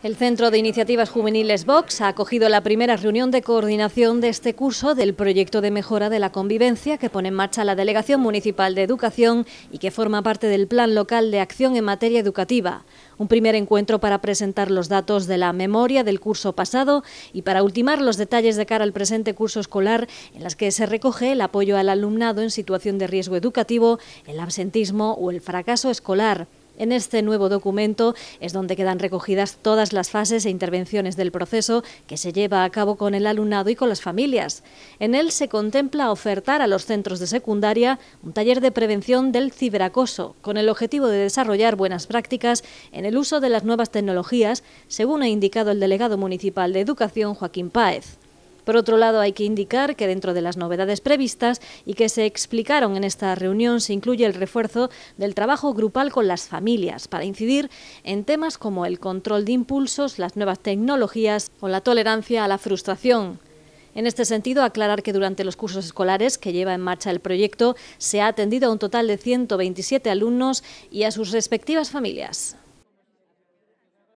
El Centro de Iniciativas Juveniles Vox ha acogido la primera reunión de coordinación de este curso del proyecto de mejora de la convivencia que pone en marcha la Delegación Municipal de Educación y que forma parte del Plan Local de Acción en Materia Educativa. Un primer encuentro para presentar los datos de la memoria del curso pasado y para ultimar los detalles de cara al presente curso escolar en las que se recoge el apoyo al alumnado en situación de riesgo educativo, el absentismo o el fracaso escolar. En este nuevo documento es donde quedan recogidas todas las fases e intervenciones del proceso que se lleva a cabo con el alumnado y con las familias. En él se contempla ofertar a los centros de secundaria un taller de prevención del ciberacoso, con el objetivo de desarrollar buenas prácticas en el uso de las nuevas tecnologías, según ha indicado el delegado municipal de Educación, Joaquín Páez. Por otro lado, hay que indicar que dentro de las novedades previstas y que se explicaron en esta reunión se incluye el refuerzo del trabajo grupal con las familias para incidir en temas como el control de impulsos, las nuevas tecnologías o la tolerancia a la frustración. En este sentido, aclarar que durante los cursos escolares que lleva en marcha el proyecto se ha atendido a un total de 127 alumnos y a sus respectivas familias.